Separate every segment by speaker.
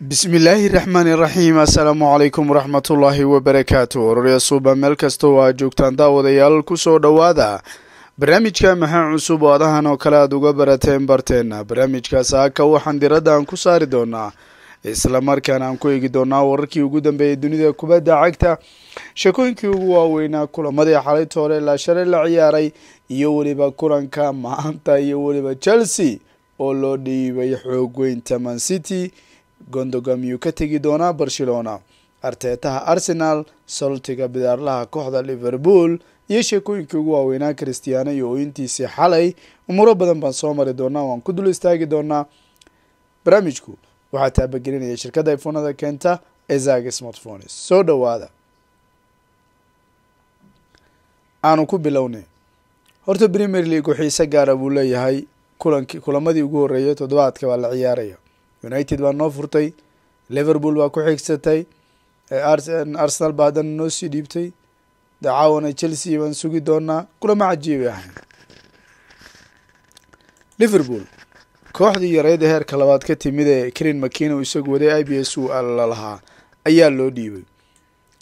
Speaker 1: bismillaahi raxmaani raxiim assalaamu calaykum waraxmatullaahi wabarakaatu ororya suuba meel kasta oo aad joogtaan daawadayaal kusoo dhowaada barnaamijka maxaa cusub oo adahan oo kale aad uga barateen barteenna barnaamijkaas aka waxaan diradda aan ku saari doonaa islamarkaana aan ku eegi doonaa wararkii ugu dambeeyay dunida kubadda cagta sheekooyinkii ugu waaweynaa kulamadii xalay toole ilaa shalay la ciyaaray iyo weliba kulanka maanta iyo weliba chelsea oo loo dhiibay xoogweynta man city gondoga miyuu ka tegi doonaa barcelona arteetaha arsenal soltiga bidaarlaha kooxda liverpool iyo sheekooyinkii ugu waaweynaa christiano iyo ooyintiisii xalay umuro badan baan soo mari doonaa waan ku dul istaagi doonaa barnaamijku waxaa taabagelinaya shirkada ifonada keenta ezag smartphones soo dhowaada aanu ku bilownay horta premier league xiise gaara buu leeyahay kulank kulamadii ugu horreeyay toddobaadka baa la ciyaaraya united baa noo furtay liverpool baa ku xigsatay arsenal baa haddana noo sii dhiibtay dacaawana chelsea baan sugi doonaa kulama cajiibay ahayn liverpool kooxdii yareyda heerka labaad ka timid ee krin makino isagu waday i b s u la ayaa loo dhiibay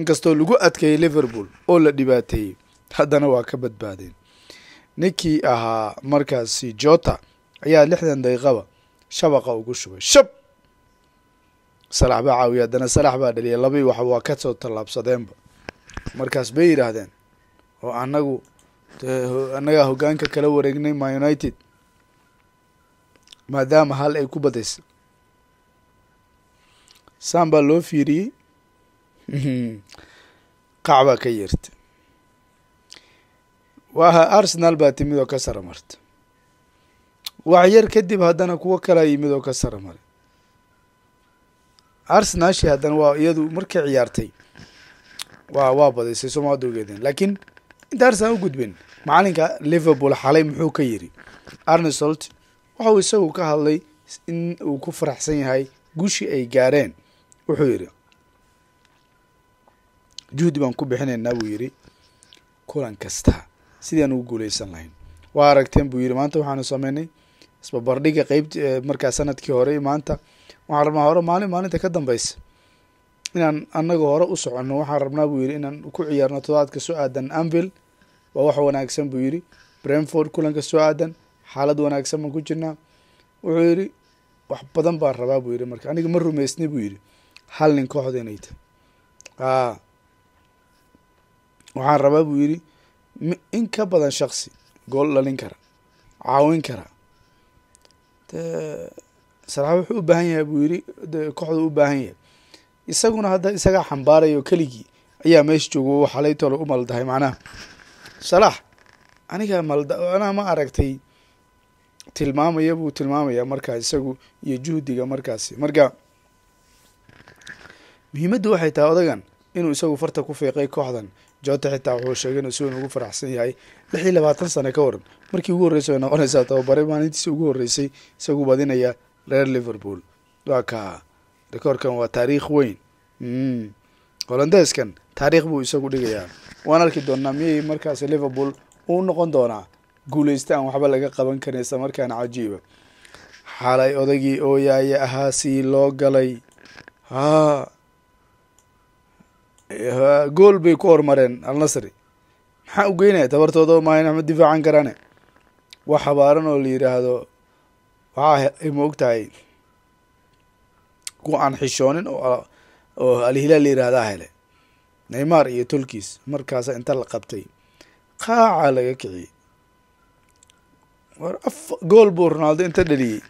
Speaker 1: inkastoo lagu adkeeyey liverpool oo la dhibaateeyey haddana waa ka badbaadeen ninkii ahaa markaasi jota ayaa lixdan daqiiqaba shabaqa ugu shubay shab salax baa caawiya haddana salax baa dhaliya labii wax waa kasoo tallaabsadeenba markaas bay yidhaahdeen oo anagu eh, annagaa hoggaanka kala wareegnay ma united maadaama hal ay ku badaysa saan baa loo fiiriyey qac baa ka yeertay waha arsenal baa timid oo ka sara wax yar kadib haddana kuwo kalaa yimid oo ka saramaray arsenalshi haddana waa iyadu markay ciyaartay waa waa badaysay sooma dogeeden laakiin inta arsenal u gudbin macalinka liverpool xalay muxuu ka yidhi arnesolt waxauu isagu ka hadlay in uu ku faraxsan yahay guushii ay gaareen wuxuu yidhi juhdi baan ku bixinaynaa buu yidhi kulan kasta sidii ugu guuleysan lahayn waa aragteen buu yidhi maanta waxaanu sameynay isbabardhiga qeybt markaa sanadkii hore maanta waxaan rabnaa hore maalin maalinta ka dambaysa inaan annaga hore u soconno waxaan rabnaa buu yidhi inaan ku ciyaarno todobaadka soo aadan anvil waa wax wanaagsan buu yidhi brentford kulanka soo aadan xaalad wanaagsan baan ku jirnaa wuxuu yidhi wax badan baan rabaa buu yidhi marka aniga ma rumaysni buu yidhi hal nin kooxda inay tahy a waxaan rabaa buu yidhi in ka badan shaqsi gool dhalin kara caawin kara salaax wuxuu u baahan yahay buu yiri kooxdu u baahan yahay isaguna hadda isagaa xambaarayo keligii ayaa meesha joogo xalaytoola u maldahay macnaha salaax anigaa malda anaa ma aragtay tilmaamaya buu tilmaamayaa markaa isagu iyo juhdiga markaasi marka muhiimaddu waxay tahay odagan inuu isagu farta ku fiiqay kooxdan jota xitaa wuxuu sheegay inuu sigan ugu faraxsan yahay lix iyo labaatan sano ka waran markii ugu horreysa way noqonaysaa tababare maalintiisa ugu horreysay isagu badinaya reer liverpool waa kaa rekoorkan waa taariikh weyn hmm. holandeskan taariikh buu isagu dhigayaa waan arki doonaa miyay markaasi liverpool uu noqon doonaa guuleysta aan waxba laga qaban karin isla cajiiba xalay odagii ooyaaya ahaa sii loo galay haa gool bay ku hormareen alnasri maxaa u geynaya tabartooda maayan axmed difaacan karane wax xabaaran oo la yidhaahdo waxaa maogtahay kuwa aan xishoonin oo alhilaal la hele neymaar iyo tolkiis markaasa inta la qabtay qaacaa laga kiciyey war af gool buu ronaldo inta dhaliyey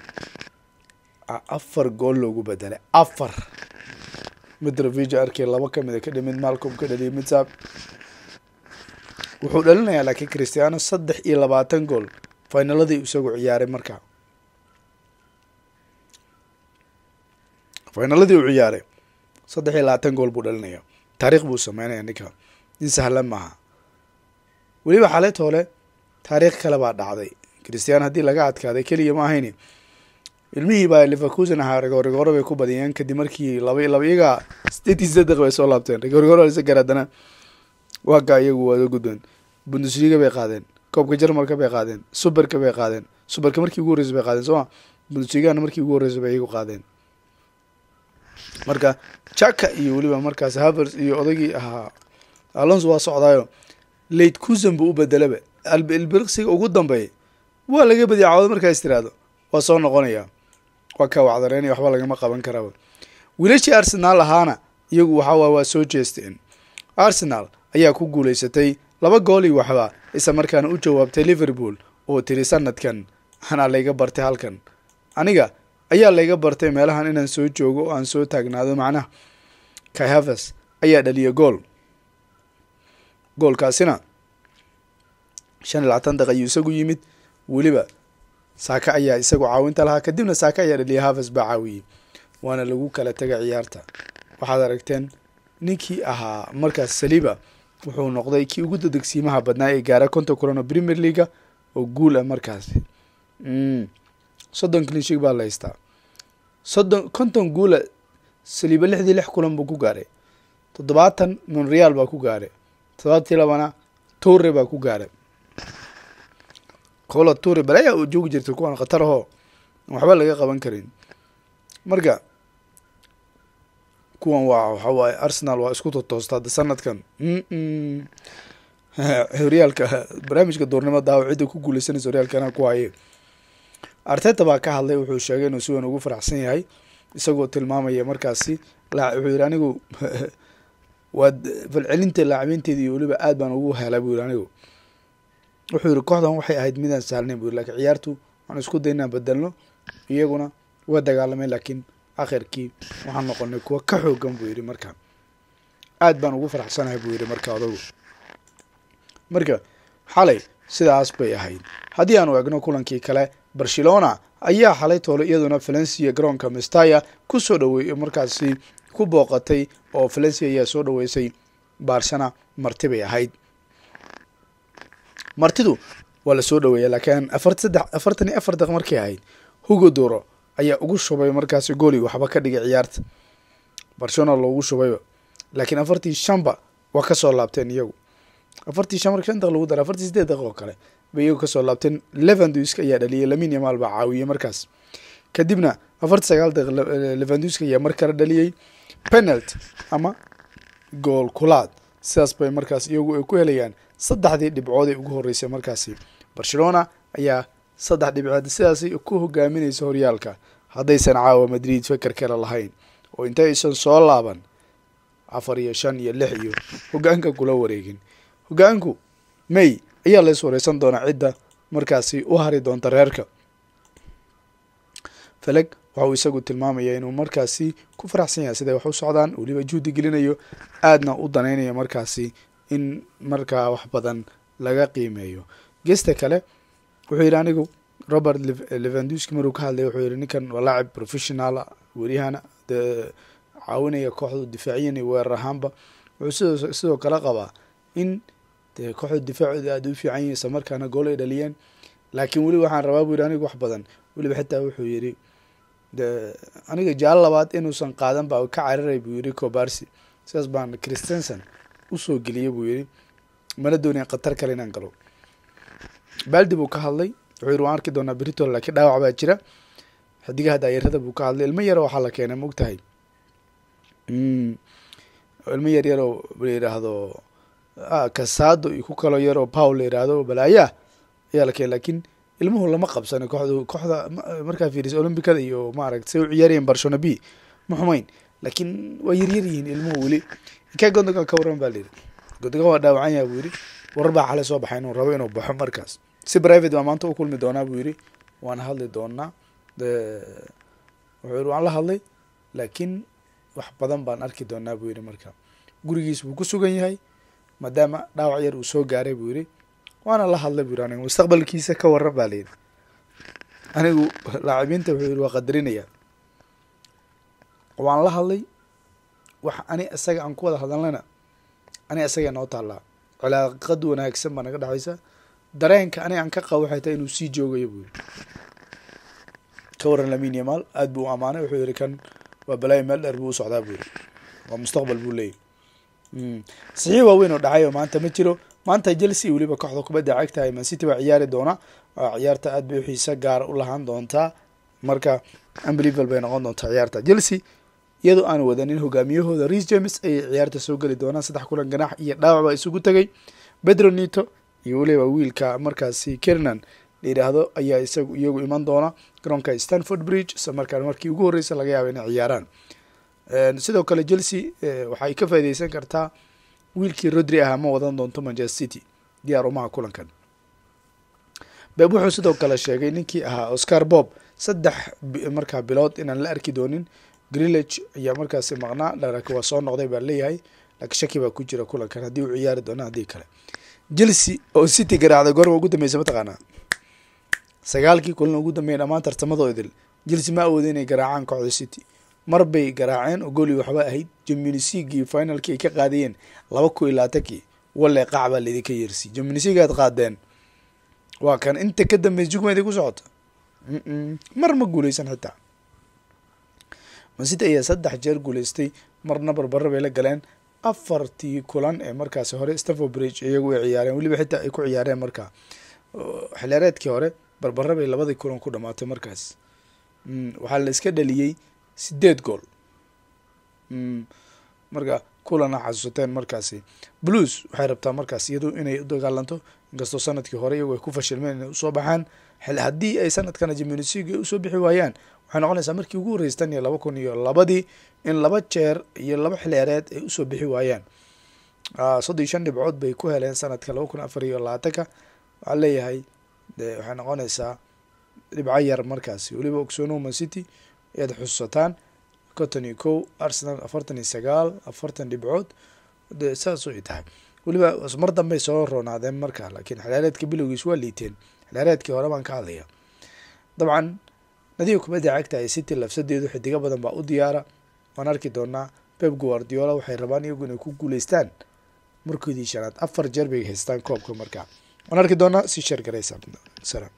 Speaker 1: afar gool loogu bedelay afar mitrovijo arkey laba kamida ka dhimid malcom ka dhaliyay midsaab wuxuu dhalinayaa laakiin christiano saddex iyo labaatan gool finaladii isagu ciyaaray markaa fainaladii u ciyaaray saddex iyo labaatan gool buu dhalinaya taarikh buu sameynaya ninka in sahlan maaha weliba xaletoole taariikh kale baa dhacday christian haddii laga adkaaday keliya ma ahayni ilmihii baa livercusen ahaa rigoorigooro bay ku badiyeen kadib markii laba laba saddeq bay soo laabteen rigoorigorsagar haddana waaga iyagu waa gudbeen bundesliga bay qaadeen koobka jarmalka bay qaadeen suberka bay qaadeen superka markii ugu horreysa bay qaadeen sooma bundesligana markii ugu horreysa bay iyagu qaadeen marka jaka iyo weliba markaas havers iyo odaygii ahaa alonso waa socdaayo late kusan buu u bedelaba ilbiriqsiga ugu dambeeyay waa laga badiya cawado markaas tiraahdo waa soo noqonaya waa kaa waxba lagama qaban karaaba wiilashii arsenaal ahaana iyagu waxawaay waa soo jeesteen arsenal ayaa ku guulaysatay laba gool iyo waxba isla markaana u jawaabtay liverpool oo tiri sanadkan anaa layga bartay halkan aniga ayaa layga bartay meelahan inaan soo joogo oo aan soo taagnaado macnaha kai havers ayaa dhaliya gool goolkaasina shan iyo labaatan daqiiq ayuu isagu yimid weliba saaka ayaa isagu caawinta lahaa kadibna saaka ayaa dhaliya havers baa caawiyey waana lagu kala tegay ciyaarta waxaad aragteen ninkii ahaa markaas saliba wuxuu noqday kii ugu dadegsiimaha badnaa ee gaara konta kulan oo premier leaga oo guul ah markaasi mm soddon clinshig baa la haystaa soddon konton guula saliiba lixdii lix kulan buu ku gaaray toddobaatan monreal baa ku gaaray toddobaabtii labana toure baa ku gaaray koola toure balaya oo joogi jirta kuwan khatar ahoo waxba laga qaban karin marka kuwan waa waxaa arsenal waa isku totoosta hadda sanadkan horyaalka barnaamijka doornimo daawo cidda ku guuleysanaysa horyaalka ku haye arteta baa ka hadlay wuxuu sheegay inuu si weyn ugu faraxsan yahay isagoo tilmaamaya markaasi wuxuu yihi anigu waad falcelinta laacibinteeda iyo weliba aad baan ugu helaa buu yihi anigu wuxuu yihi kooxdan waxay ahayd midaan sahlnayn bu yii lakiin ciyaartu waan isku day inaan bedelno iyaguna waa dagaalamay laakiin akhirkii waxaan noqonay kuwa ka xoogan buu yihi marka aad baan ugu faraxsanahay buu yihi marka odagu marka xalay sidaas bay ahayd haddii aanu egno kulankii kale barcelona ayaa xalay toolo iyaduna valencia garoonka mestaya ku soo dhaweey markaasi ku booqatay oo valencia ayaa soo dhaweysay barshana marti bay ahayd martidu waa la soo dhaweeya laakiin afartan iyo afar daq markay ahayd hugo duro ayaa ugu shubay markaasi gooli waxba ka dhigay ciyaarta barcelona loogu shubayba laakiin afartii shanba waa kasoo laabteen iyagu afartii shan marka shan daq lagu dara afartii sideed daq oo kale bay iyagu kasoo laabteen levandusk ayaa dhaliyay lamin yamaal baa caawiyey markaas kadibna afarti sagaal daqiiq levandusk eh, ayaa mar kale dhaliyey penalt ama gool kulaad sidaas bay markaas iyagu ay ku helayaan saddexdii dhibcood ee ugu horreysay markaasi barcelona ayaa saddex dhibcood sidaasi ku hogaaminaysa horyaalka haddaysan caawa madrid feker kale lahayn oo intaysan soo laaban afar iyo shan iyo lix iyo hogaanka kula wareegin hogaanku may ayaa la wareysan doonaa cidda markaasi u hari doonta reerka faleg waxa uu isagu tilmaamaya inuu markaasi ku faraxsan yahay siday wax u socdaan weliba juhdi gelinayo aadna u danaynayo markaasi in markaa wax badan laga qiimeeyo gesta kale wuxuu yidhi anigu robert levenduski maruu ka hadlay wuxuu yidhi ninkan waa laacib professionaala ah, weryahana ah, dee caawinaya kooxdu difaaciyan weerar ahaanba wuxuu sidoo kale qabaa in dee kooxda difaacooda aad u fiican yihin markaana gool ay dhaliyeen laakiin weli waxaan rabaa buu yihi aniga wax badan weliba xitaa wuxuu yidhi de aniga jaal labaad inuusan qaadan baa ka cararay buu yihi cobarsi sidaas baan christenson usoo geliyey buu yihi mana doonaya khatar kale inaan galo baldi buu ka hadlay wuxuu yiri waan arki doonaa britol laakiin dhaawac baa jira xadigaha daayarada buu ka hadlay ilmo yaro waxaa la keenay maogtahay hmm. ilmo yaryaroo la yidhaahdo kasaado ah, iyo ku kaloo yaroo pawl la yiraahdo balaayaa ayaa la keen laakiin ilmuhu lama qabsano kooxdu kooxda markaa fiiris olombicada iyo maaragta say u ciyaarayeen barshona b ma xumayn laakiin waa yaryar yihiin ilmuhu weli inkaa gondogan ka waran baa la yidhi gondogan waa dhaawacan yaha buu yidhi warar baa xalay soo baxay inuu rabo inuu baxo markaas si private baa maanta u kulmi doonaa buu yidhi waana hadli doonaa wuxuu yidhi waan la hadlay laakiin wax badan baan arki doonaa buu yidhi marka gurigiis buu ku sugan yahay maadaama dhaawac yar uu soo gaaray buu yidhi waana la hadlay buu yidhi aniga mustaqbalkiisa ka warran baa layidhi anigu laacibiinta wuxuu yidhi waa qadarinayaa waan la hadlay wax ani isaga aan ku wada hadalnayna ani isaga noo taallaa cilaaqad wanaagsan baa naga dhexaysa dareenka ani aan ka qabo waxay tahay inuu sii joogayo buu yidhi ka warran lamiin yamaal aad buu u ammaanay wuxuu yidhi kan waa balaayo meel dheer buu u socdaa buu yidhi waa mustaqbal buu leeyahy saxiix waaweyn oo dhacay oo maanta ma jiro maanta chelsea weliba kooxda kubadda cagta ay mancity baa ciyaari doona ciyaarta aad bay uxiisa gaar u lahaan doontaa marka unbelievable bay noqon doontaa ciyaarta chelsea iyadoo aan wadanin hogaamiyahooda reis james ayay ciyaarta soo geli doonaan saddex kulan ganax iyo dhaawac baa isugu tegay bedro nito iyo weliba wiilka markaasi kernan layidhaahdo ayaa isagu iyagu iman doona garoonka stanford bridge islamarkaan markii ugu horreysa laga yaaba inay ciyaaraan sidoo kale chelsea waxay ka faaideysan kartaa wiilkii rodri ahaa ma wadan doonto manchester city diyaar umaha kulankan beeb wuxuu sidoo kale sheegay ninkii ahaa oscar bob saddex markaa bilood inaan la arki doonin greenlage ayaa markaasi maqnaa laakiin waa soo noqday baa leeyahay laakiin shaki baa ku jira kulankan haddii uu ciyaari doono haddii kale chelsea oo city garaacday goorma ugu dambeysa mataqaanaa sagaalkii kulan ugu dambeeya dhammaan tartamadoo idil chelsea ma awoodin inay garaacaan kooxda city mar bay garaaceen oo goolii waxba ahayd jamyunisiigii finalkii ay ka qaadayeen laba kun iyo labaatankii walle qac baa laidinka yeersi jamyunisiigi aad qaadeen waa kan inta ka dambeys jugmadi ku socoto mar ma guuleysan xitaa mansity ayaa saddex jeer guuleystay marna barbaro bay la galeen afartii kulan ee markaasi hore stanford bridge iyagu ay ciyaareen weliba xitaa ay ku ciyaareen markaa xilyareedkii hore barbaro bay labadii kulan ku dhamaatay markaas mm, waxaa la iska dhaliyey sideed gool hmm. marka kulana xasuusateen markaasi blues waxay rabtaa markaas iyadu inay udagaalanto inkastoo sanadkii hore iyagu ay ku fashilmeen inay usoo baxaan haddii ay sanadkana jiminisig usoo bixi waayaan waxay noqonaysaa markii ugu horreysay tan iyo laba kun iyo labadii in laba jeer iyo laba xileereed ay usoo bixi waayaan ah, soddon iyo shan dhibcood bay ku heleen sanadka laba kun afar iyo labaatanka waxaa leeyahay waxay noqonaysaa dhibco yar markaasi weliba ogsoono city ayaad xusuusataan konton iyo kow arsenal afartan iyo sagaal afartan dhibcood saas ay tahay weliba mar dambey soo roonaadeen markaa laakiin xilaareedka bilowgiis waa liiteen xilaareedkii hore baan ka hadlaya dabcan nadiib kubadda cagta ay city lafsadeedu xidiga badan baa u diyaara waan arki doonaa beb guardiola waxay rabaan iyagu inay ku guuleystaan markoodii shanaad afar jeer bay haystaan koobka markaa waan arki doonaa si sheer garaysa